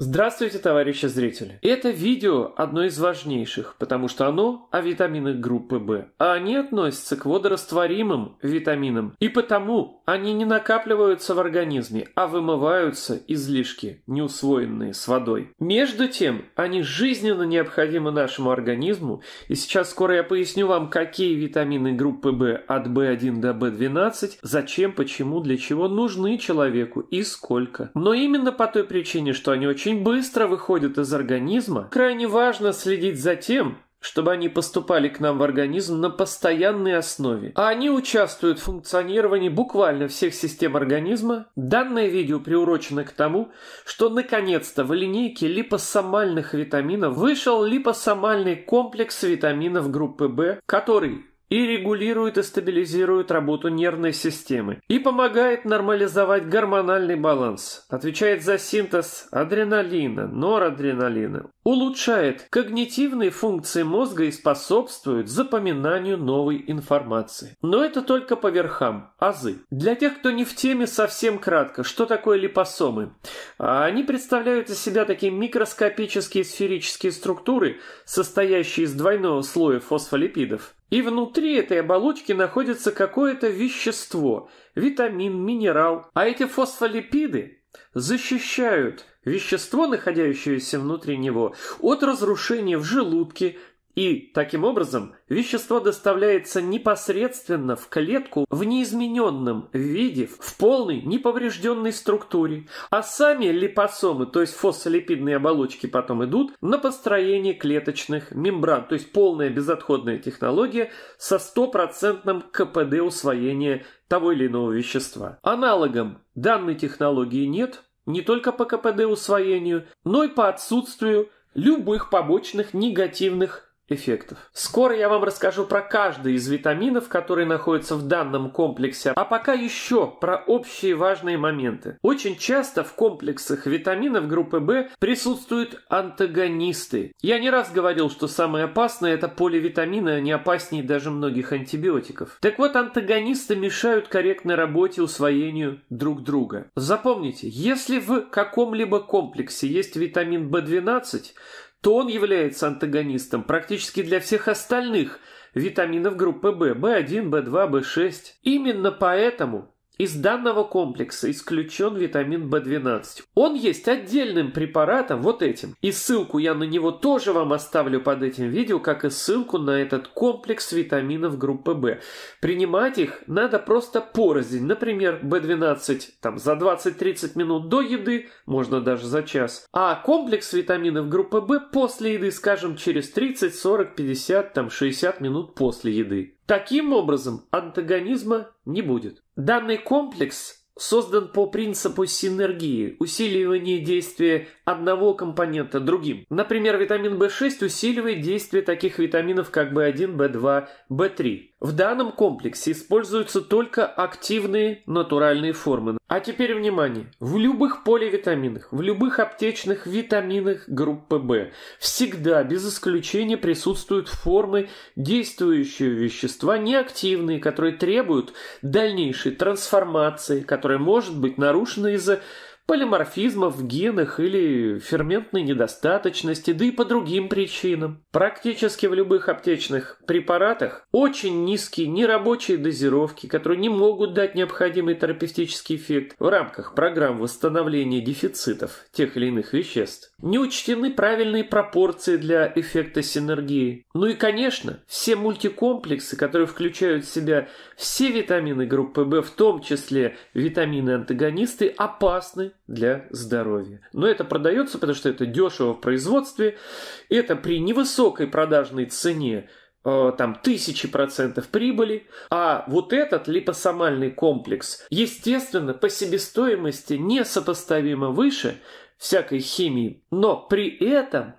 Здравствуйте, товарищи зрители! Это видео одно из важнейших, потому что оно о витаминах группы В, а они относятся к водорастворимым витаминам, и потому они не накапливаются в организме, а вымываются излишки, неусвоенные с водой. Между тем, они жизненно необходимы нашему организму, и сейчас скоро я поясню вам, какие витамины группы В от В1 до В12, зачем, почему, для чего нужны человеку и сколько. Но именно по той причине, что они очень очень быстро выходят из организма, крайне важно следить за тем, чтобы они поступали к нам в организм на постоянной основе. А они участвуют в функционировании буквально всех систем организма. Данное видео приурочено к тому, что наконец-то в линейке липосомальных витаминов вышел липосомальный комплекс витаминов группы В, который и регулирует и стабилизирует работу нервной системы и помогает нормализовать гормональный баланс, отвечает за синтез адреналина, норадреналина, улучшает когнитивные функции мозга и способствует запоминанию новой информации. Но это только по верхам, азы. Для тех, кто не в теме, совсем кратко, что такое липосомы? А они представляют из себя такие микроскопические сферические структуры, состоящие из двойного слоя фосфолипидов. И внутри этой оболочки находится какое-то вещество, витамин, минерал. А эти фосфолипиды защищают вещество, находящееся внутри него, от разрушения в желудке, и, таким образом, вещество доставляется непосредственно в клетку в неизмененном виде, в полной неповрежденной структуре. А сами липосомы, то есть фосфолипидные оболочки, потом идут на построение клеточных мембран. То есть полная безотходная технология со стопроцентным КПД усвоения того или иного вещества. Аналогом данной технологии нет не только по КПД усвоению, но и по отсутствию любых побочных негативных эффектов. Скоро я вам расскажу про каждый из витаминов, которые находятся в данном комплексе, а пока еще про общие важные моменты. Очень часто в комплексах витаминов группы В присутствуют антагонисты. Я не раз говорил, что самое опасное это поливитамины, они а опаснее даже многих антибиотиков. Так вот, антагонисты мешают корректной работе, усвоению друг друга. Запомните, если в каком-либо комплексе есть витамин В12, то он является антагонистом практически для всех остальных витаминов группы В, В1, В2, В6. Именно поэтому из данного комплекса исключен витамин В12. Он есть отдельным препаратом, вот этим. И ссылку я на него тоже вам оставлю под этим видео, как и ссылку на этот комплекс витаминов группы В. Принимать их надо просто порознь. Например, В12 там, за 20-30 минут до еды, можно даже за час. А комплекс витаминов группы В после еды, скажем, через 30, 40, 50, там, 60 минут после еды. Таким образом, антагонизма не будет. Данный комплекс создан по принципу синергии, усиливания действия одного компонента другим. Например, витамин В6 усиливает действие таких витаминов, как В1, В2, В3. В данном комплексе используются только активные натуральные формы. А теперь внимание. В любых поливитаминах, в любых аптечных витаминах группы В всегда, без исключения, присутствуют формы действующего вещества неактивные, которые требуют дальнейшей трансформации, которые которое может быть нарушено из-за полиморфизмов в генах или ферментной недостаточности, да и по другим причинам. Практически в любых аптечных препаратах очень низкие нерабочие дозировки, которые не могут дать необходимый терапевтический эффект в рамках программ восстановления дефицитов тех или иных веществ. Не учтены правильные пропорции для эффекта синергии. Ну и, конечно, все мультикомплексы, которые включают в себя все витамины группы В, в том числе витамины-антагонисты, опасны для здоровья. Но это продается, потому что это дешево в производстве, это при невысокой продажной цене э, там тысячи процентов прибыли, а вот этот липосомальный комплекс, естественно, по себестоимости несопоставимо выше всякой химии, но при этом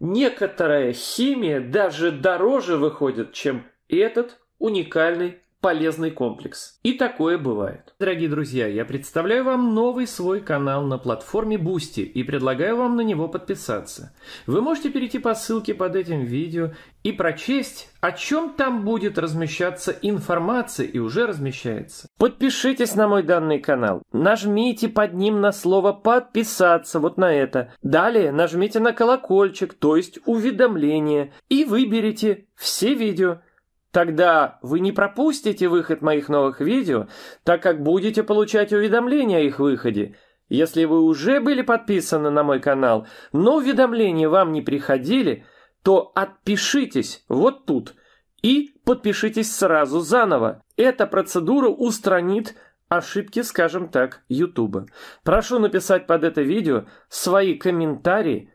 некоторая химия даже дороже выходит, чем этот уникальный полезный комплекс. И такое бывает. Дорогие друзья, я представляю вам новый свой канал на платформе Boosty и предлагаю вам на него подписаться. Вы можете перейти по ссылке под этим видео и прочесть, о чем там будет размещаться информация и уже размещается. Подпишитесь на мой данный канал. Нажмите под ним на слово «подписаться», вот на это. Далее нажмите на колокольчик, то есть уведомление, и выберите все видео – Тогда вы не пропустите выход моих новых видео, так как будете получать уведомления о их выходе. Если вы уже были подписаны на мой канал, но уведомления вам не приходили, то отпишитесь вот тут и подпишитесь сразу заново. Эта процедура устранит ошибки, скажем так, YouTube. Прошу написать под это видео свои комментарии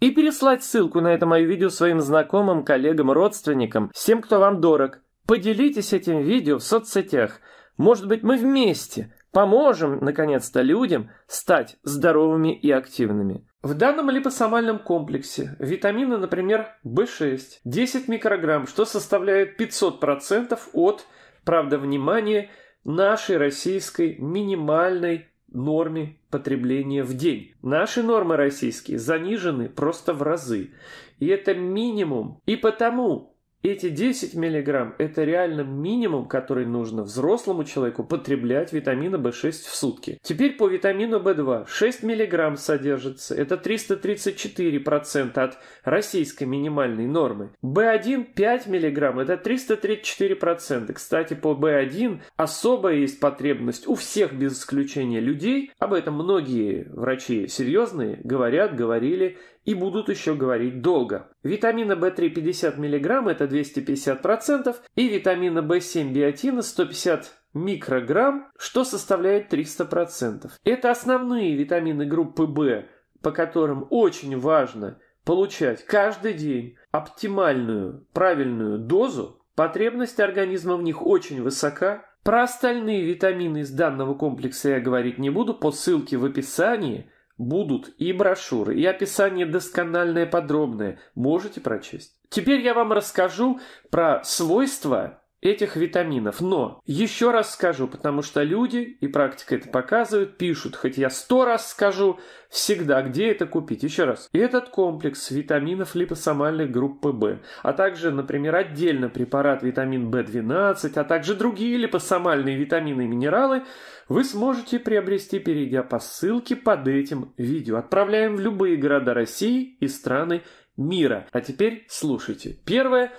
и переслать ссылку на это мое видео своим знакомым, коллегам, родственникам, всем, кто вам дорог. Поделитесь этим видео в соцсетях. Может быть, мы вместе поможем, наконец-то, людям стать здоровыми и активными. В данном липосомальном комплексе витамины, например, В 6 10 микрограмм, что составляет 500% от, правда, внимания нашей российской минимальной норме потребления в день. Наши нормы российские занижены просто в разы. И это минимум. И потому эти 10 миллиграмм – это реально минимум, который нужно взрослому человеку потреблять витамина В6 в сутки. Теперь по витамину В2. 6 миллиграмм содержится. Это 334% от российской минимальной нормы. В1 – 5 миллиграмм. Это 334%. Кстати, по В1 особая есть потребность у всех без исключения людей. Об этом многие врачи серьезные говорят, говорили и будут еще говорить долго. Витамина В3 50 мг – это 250%, и витамина В7 биотина – 150 микрограмм, что составляет 300%. Это основные витамины группы В, по которым очень важно получать каждый день оптимальную, правильную дозу, потребность организма в них очень высока. Про остальные витамины из данного комплекса я говорить не буду, по ссылке в описании – Будут и брошюры, и описание доскональное подробное. Можете прочесть. Теперь я вам расскажу про свойства этих витаминов. Но еще раз скажу, потому что люди, и практика это показывает, пишут, хоть я сто раз скажу, всегда, где это купить. Еще раз. Этот комплекс витаминов липосомальной группы В, а также, например, отдельно препарат витамин В12, а также другие липосомальные витамины и минералы, вы сможете приобрести, перейдя по ссылке под этим видео. Отправляем в любые города России и страны мира. А теперь слушайте. Первое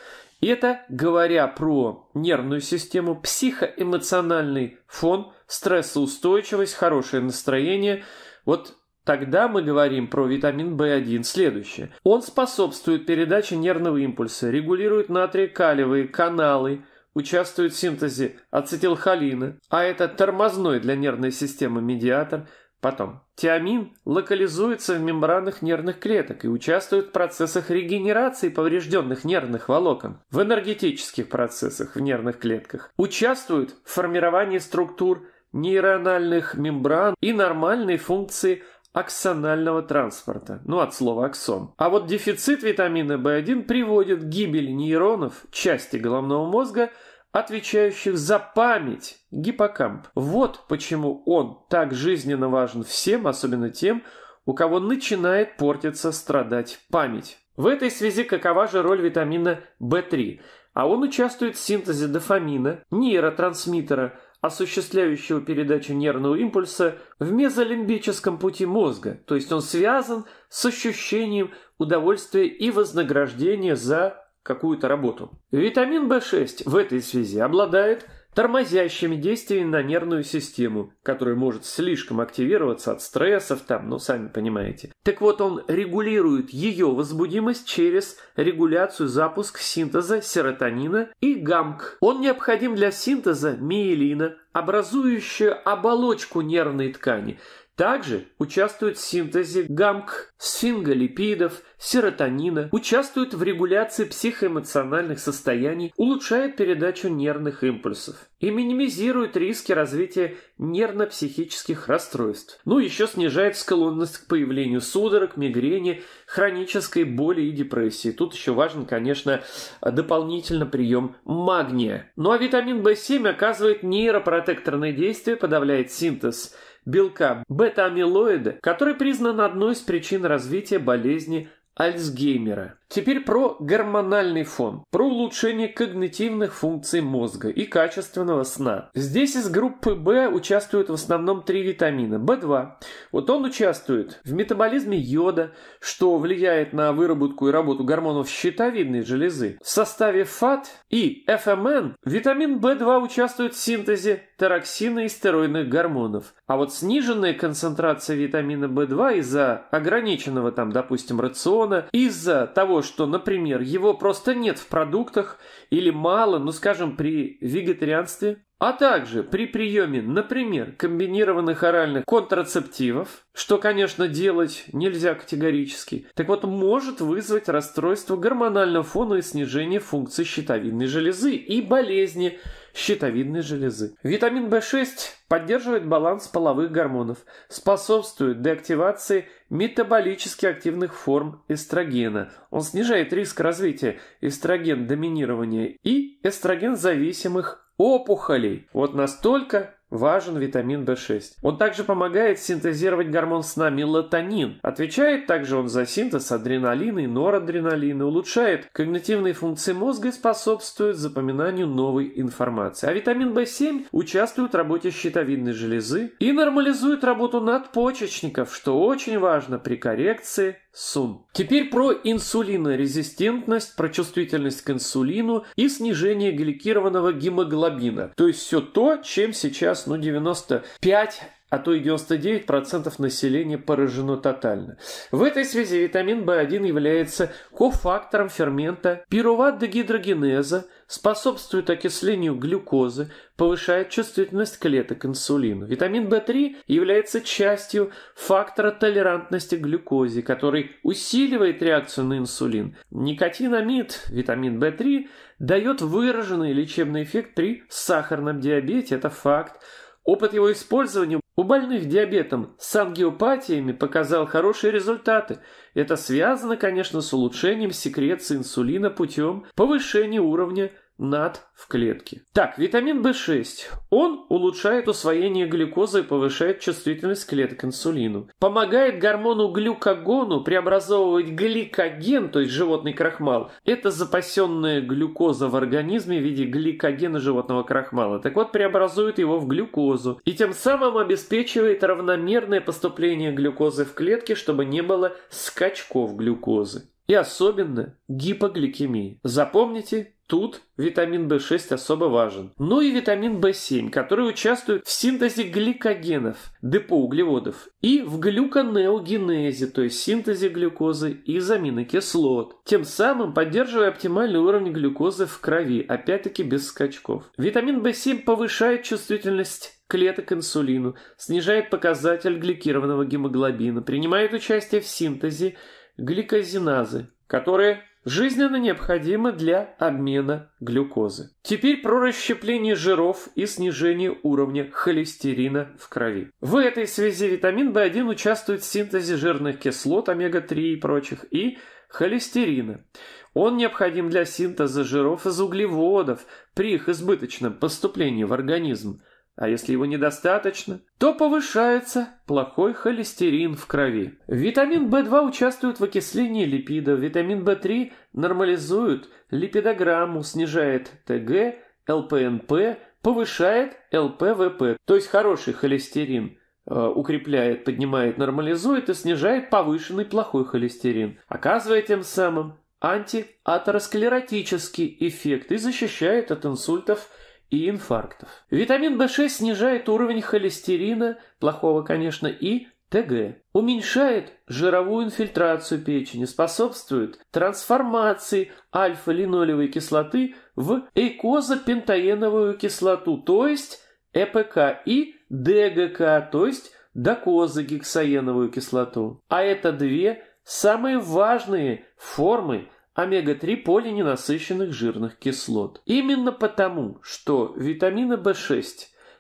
и это говоря про нервную систему, психоэмоциональный фон, стрессоустойчивость, хорошее настроение. Вот Тогда мы говорим про витамин В1 следующее. Он способствует передаче нервного импульса, регулирует натрий-калиевые каналы, участвует в синтезе ацетилхолина, а это тормозной для нервной системы медиатор – Потом. Тиамин локализуется в мембранах нервных клеток и участвует в процессах регенерации поврежденных нервных волокон, в энергетических процессах в нервных клетках, участвует в формировании структур нейрональных мембран и нормальной функции аксонального транспорта, ну от слова аксон. А вот дефицит витамина В1 приводит к гибели нейронов части головного мозга – отвечающих за память, гиппокамп. Вот почему он так жизненно важен всем, особенно тем, у кого начинает портиться страдать память. В этой связи какова же роль витамина В3? А он участвует в синтезе дофамина, нейротрансмиттера, осуществляющего передачу нервного импульса в мезолимбическом пути мозга, то есть он связан с ощущением удовольствия и вознаграждения за какую-то работу. Витамин В6 в этой связи обладает тормозящими действиями на нервную систему, которая может слишком активироваться от стрессов там, ну сами понимаете. Так вот он регулирует ее возбудимость через регуляцию запуск синтеза серотонина и гамк. Он необходим для синтеза миелина, образующую оболочку нервной ткани, также участвует в синтезе гамк, сфинголипидов, серотонина, участвует в регуляции психоэмоциональных состояний, улучшает передачу нервных импульсов и минимизирует риски развития нервно-психических расстройств. Ну, еще снижает склонность к появлению судорог, мигрени, хронической боли и депрессии. Тут еще важен, конечно, дополнительно прием магния. Ну а витамин В7 оказывает нейропротекторное действие, подавляет синтез белка бета-амилоида, который признан одной из причин развития болезни Альцгеймера. Теперь про гормональный фон, про улучшение когнитивных функций мозга и качественного сна. Здесь из группы В участвуют в основном три витамина. В2. Вот он участвует в метаболизме йода, что влияет на выработку и работу гормонов щитовидной железы. В составе ФАТ и ФМН эм витамин В2 участвует в синтезе тароксина и стероидных гормонов. А вот сниженная концентрация витамина В2 из-за ограниченного там, допустим, рациона, из-за того, того, что, например, его просто нет в продуктах или мало, ну скажем, при вегетарианстве, а также при приеме, например, комбинированных оральных контрацептивов, что, конечно, делать нельзя категорически, так вот может вызвать расстройство гормонального фона и снижение функции щитовидной железы и болезни – щитовидной железы. Витамин В6 поддерживает баланс половых гормонов, способствует деактивации метаболически активных форм эстрогена. Он снижает риск развития эстроген-доминирования и эстроген-зависимых опухолей. Вот настолько важен витамин B6. Он также помогает синтезировать гормон сна мелатонин. Отвечает также он за синтез адреналина и норадреналина, улучшает когнитивные функции мозга и способствует запоминанию новой информации. А витамин B7 участвует в работе щитовидной железы и нормализует работу надпочечников, что очень важно при коррекции Сун. Теперь про инсулинорезистентность, про чувствительность к инсулину и снижение гликированного гемоглобина. То есть все то, чем сейчас ну, 95 а то и 99% населения поражено тотально. В этой связи витамин В1 является кофактором фермента пируват дегидрогенеза, способствует окислению глюкозы, повышает чувствительность клеток к инсулину. Витамин В3 является частью фактора толерантности к глюкозе, который усиливает реакцию на инсулин. Никотинамид, витамин В3, дает выраженный лечебный эффект при сахарном диабете, это факт. Опыт его использования у больных диабетом с ангиопатиями показал хорошие результаты. Это связано, конечно, с улучшением секреции инсулина путем повышения уровня над в клетке. Так, витамин В6. Он улучшает усвоение глюкозы и повышает чувствительность клеток к инсулину. Помогает гормону глюкогону преобразовывать гликоген, то есть животный крахмал. Это запасенная глюкоза в организме в виде гликогена животного крахмала. Так вот, преобразует его в глюкозу. И тем самым обеспечивает равномерное поступление глюкозы в клетке, чтобы не было скачков глюкозы. И особенно гипогликемии. Запомните Тут витамин В6 особо важен. Ну и витамин В7, который участвует в синтезе гликогенов, депоуглеводов, и в глюконеогенезе, то есть синтезе глюкозы из аминокислот, тем самым поддерживая оптимальный уровень глюкозы в крови, опять-таки без скачков. Витамин В7 повышает чувствительность клеток к инсулину, снижает показатель гликированного гемоглобина, принимает участие в синтезе гликозиназы, которые жизненно необходимы для обмена глюкозы. Теперь про расщепление жиров и снижение уровня холестерина в крови. В этой связи витамин В1 участвует в синтезе жирных кислот омега-3 и прочих и холестерина. Он необходим для синтеза жиров из углеводов при их избыточном поступлении в организм. А если его недостаточно, то повышается плохой холестерин в крови. Витамин В2 участвует в окислении липидов, витамин В3 нормализует липидограмму, снижает ТГ, ЛПНП, повышает ЛПВП, то есть хороший холестерин э, укрепляет, поднимает, нормализует и снижает повышенный плохой холестерин, оказывая тем самым антиатеросклеротический эффект и защищает от инсультов и инфарктов. Витамин В6 снижает уровень холестерина, плохого, конечно, и ТГ. Уменьшает жировую инфильтрацию печени, способствует трансформации альфа-линолевой кислоты в эйкозапентаеновую кислоту, то есть ЭПК и ДГК, то есть докозагексаеновую кислоту. А это две самые важные формы омега-3 полиненасыщенных жирных кислот. Именно потому, что витамина В6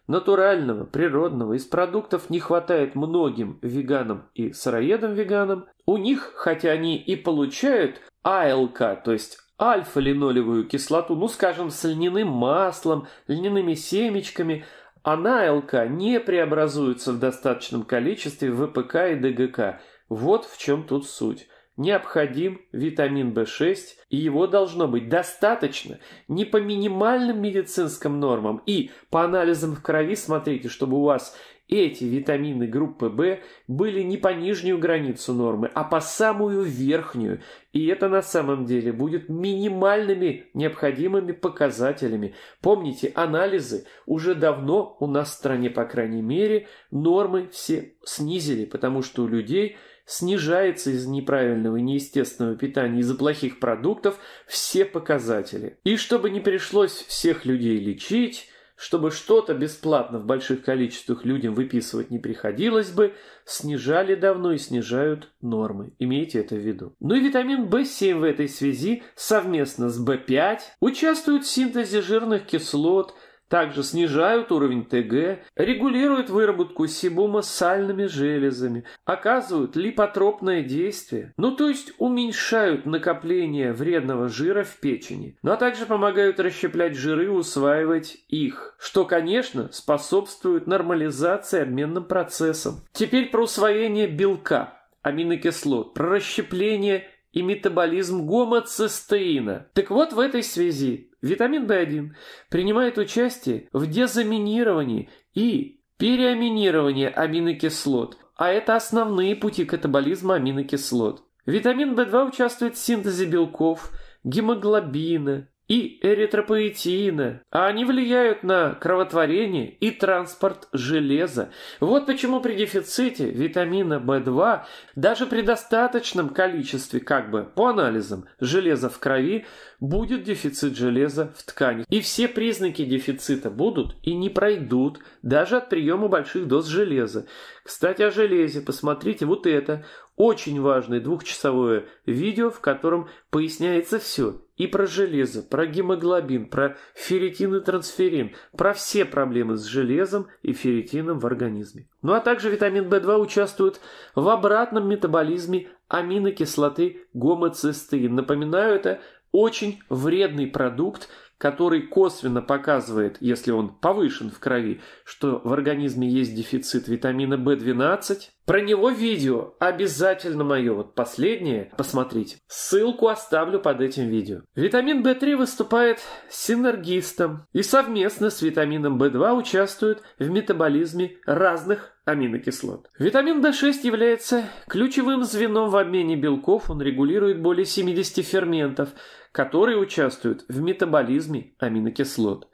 натурального, природного, из продуктов не хватает многим веганам и сыроедам-веганам, у них, хотя они и получают АЛК, то есть альфа-линолевую кислоту, ну, скажем, с льняным маслом, льняными семечками, она а а ЛК не преобразуется в достаточном количестве в ВПК и ДГК. Вот в чем тут суть необходим витамин В6, и его должно быть достаточно не по минимальным медицинским нормам, и по анализам в крови смотрите, чтобы у вас эти витамины группы В были не по нижнюю границу нормы, а по самую верхнюю, и это на самом деле будет минимальными необходимыми показателями. Помните, анализы уже давно у нас в стране, по крайней мере, нормы все снизили, потому что у людей – снижается из-за неправильного и неестественного питания, из-за плохих продуктов все показатели. И чтобы не пришлось всех людей лечить, чтобы что-то бесплатно в больших количествах людям выписывать не приходилось бы, снижали давно и снижают нормы. Имейте это в виду. Ну и витамин b 7 в этой связи совместно с b 5 участвует в синтезе жирных кислот – также снижают уровень ТГ, регулируют выработку сибума сальными железами, оказывают липотропное действие, ну то есть уменьшают накопление вредного жира в печени, ну а также помогают расщеплять жиры и усваивать их, что, конечно, способствует нормализации обменным процессам. Теперь про усвоение белка, аминокислот, про расщепление и метаболизм гомоцистеина. Так вот в этой связи витамин B1 принимает участие в дезаминировании и переаминировании аминокислот, а это основные пути катаболизма аминокислот. Витамин В2 участвует в синтезе белков, гемоглобина, и эритропоэтина, а они влияют на кровотворение и транспорт железа. Вот почему при дефиците витамина В2 даже при достаточном количестве, как бы по анализам, железа в крови будет дефицит железа в тканях. И все признаки дефицита будут и не пройдут даже от приема больших доз железа. Кстати, о железе посмотрите вот это. Очень важное двухчасовое видео, в котором поясняется все. И про железо, про гемоглобин, про ферритин и трансферин, про все проблемы с железом и ферритином в организме. Ну а также витамин В2 участвует в обратном метаболизме аминокислоты гомоцистеин. Напоминаю, это очень вредный продукт – который косвенно показывает, если он повышен в крови, что в организме есть дефицит витамина B12. Про него видео обязательно мое, вот последнее, посмотрите. Ссылку оставлю под этим видео. Витамин B3 выступает синергистом и совместно с витамином B2 участвует в метаболизме разных аминокислот. Витамин D6 является ключевым звеном в обмене белков, он регулирует более 70 ферментов, которые участвуют в метаболизме аминокислот.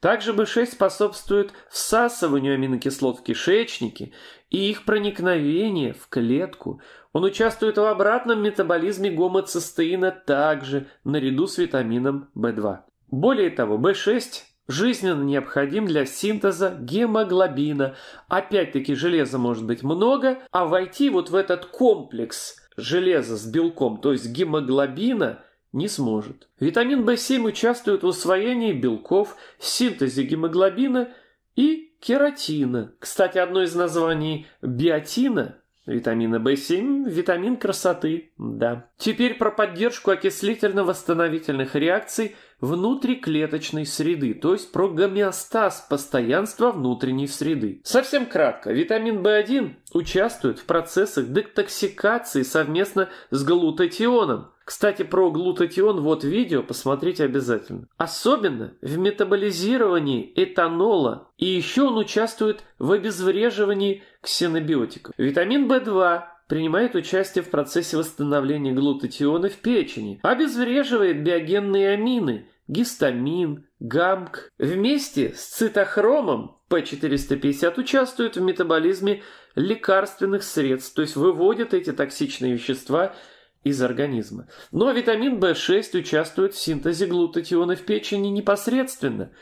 Также B6 способствует всасыванию аминокислот в кишечнике и их проникновение в клетку. Он участвует в обратном метаболизме гомоцистеина также, наряду с витамином b 2 Более того, B6 жизненно необходим для синтеза гемоглобина. Опять-таки железа может быть много, а войти вот в этот комплекс железа с белком, то есть гемоглобина – не сможет. Витамин В7 участвует в усвоении белков, синтезе гемоглобина и кератина. Кстати, одно из названий биотина Витамина В7 – витамин красоты, да. Теперь про поддержку окислительно-восстановительных реакций внутриклеточной среды, то есть про гомеостаз постоянства внутренней среды. Совсем кратко, витамин В1 участвует в процессах детоксикации совместно с галутатионом, кстати, про глутатион вот видео, посмотрите обязательно. Особенно в метаболизировании этанола, и еще он участвует в обезвреживании ксенобиотиков. Витамин В2 принимает участие в процессе восстановления глутатиона в печени, обезвреживает биогенные амины, гистамин, гамк. Вместе с цитохромом P450 участвует в метаболизме лекарственных средств, то есть выводит эти токсичные вещества – из организма. Но витамин В6 участвует в синтезе глутатиона в печени непосредственно.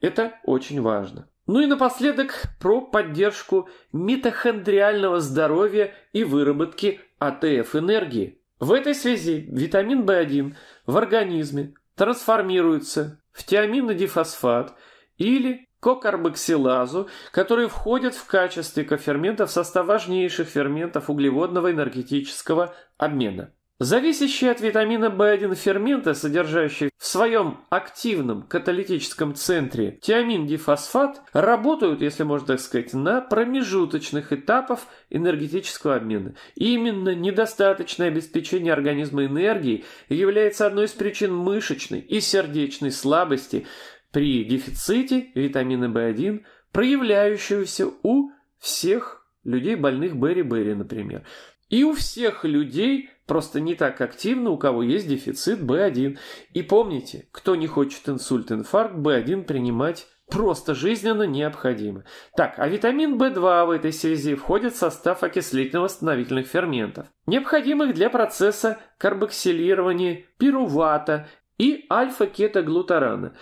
Это очень важно. Ну и напоследок про поддержку митохондриального здоровья и выработки АТФ-энергии. В этой связи витамин В1 в организме трансформируется в тиаминодифосфат или кокарбоксилазу, которые входят в качестве коферментов в состав важнейших ферментов углеводного энергетического обмена. Зависящие от витамина В1 ферменты, содержащие в своем активном каталитическом центре тиамин-дифосфат, работают, если можно так сказать, на промежуточных этапах энергетического обмена. И именно недостаточное обеспечение организма энергии является одной из причин мышечной и сердечной слабости при дефиците витамина В1, проявляющегося у всех людей, больных Берри-Берри, например. И у всех людей – просто не так активно, у кого есть дефицит B1. И помните, кто не хочет инсульт, инфаркт, B1 принимать просто жизненно необходимы. Так, а витамин В2 в этой связи входит в состав окислительно-восстановительных ферментов, необходимых для процесса карбоксилирования пирувата и альфа-кетоглутарана,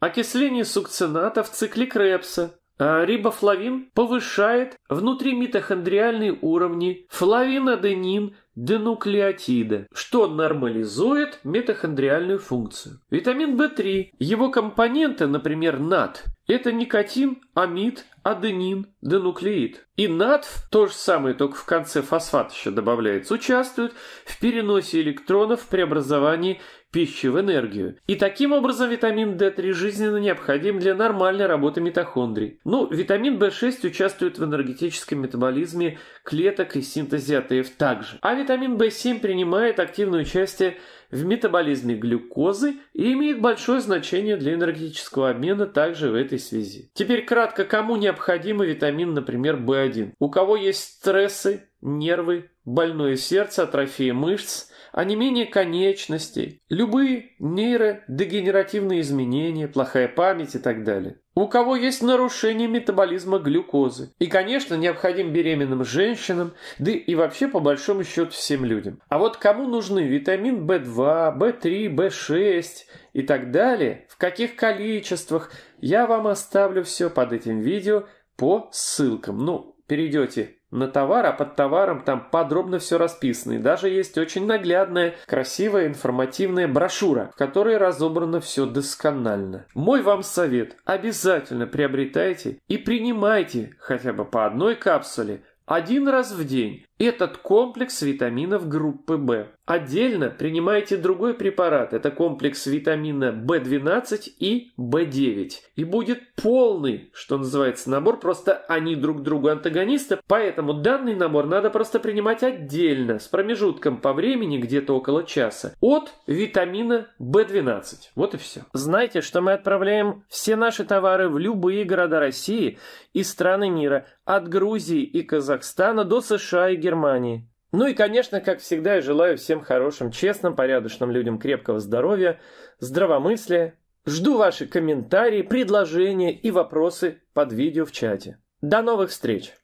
окисление сукцината в цикле Крепса, а рибофлавин повышает внутримитохондриальные уровни, флавин-аденин денуклеотида, что нормализует митохондриальную функцию. Витамин В3, его компоненты, например, НАД, это никотин, амид, аденин, денуклеид. И НАДФ, то же самое, только в конце фосфат еще добавляется, участвует в переносе электронов в преобразовании пищи в энергию. И таким образом витамин D3 жизненно необходим для нормальной работы митохондрий. Ну, витамин B6 участвует в энергетическом метаболизме клеток и синтезе АТФ также. А витамин B7 принимает активное участие в метаболизме глюкозы и имеет большое значение для энергетического обмена также в этой связи. Теперь кратко, кому необходим витамин, например, B1? У кого есть стрессы, нервы, больное сердце, атрофия мышц – а не менее конечностей, любые нейродегенеративные изменения, плохая память и так далее. У кого есть нарушение метаболизма глюкозы. И, конечно, необходим беременным женщинам, да и вообще по большому счету всем людям. А вот кому нужны витамин В2, В3, В6 и так далее, в каких количествах, я вам оставлю все под этим видео по ссылкам. Ну, перейдете на товар, а под товаром там подробно все расписано. И даже есть очень наглядная, красивая информативная брошюра, в которой разобрано все досконально. Мой вам совет. Обязательно приобретайте и принимайте хотя бы по одной капсуле один раз в день. Этот комплекс витаминов группы В. Отдельно принимайте другой препарат. Это комплекс витамина В12 и В9. И будет полный, что называется, набор. Просто они друг другу антагонисты. Поэтому данный набор надо просто принимать отдельно, с промежутком по времени, где-то около часа, от витамина В12. Вот и все. Знайте, что мы отправляем все наши товары в любые города России и страны мира. От Грузии и Казахстана до США и Германии. Ну и, конечно, как всегда, я желаю всем хорошим, честным, порядочным людям крепкого здоровья, здравомыслия. Жду ваши комментарии, предложения и вопросы под видео в чате. До новых встреч!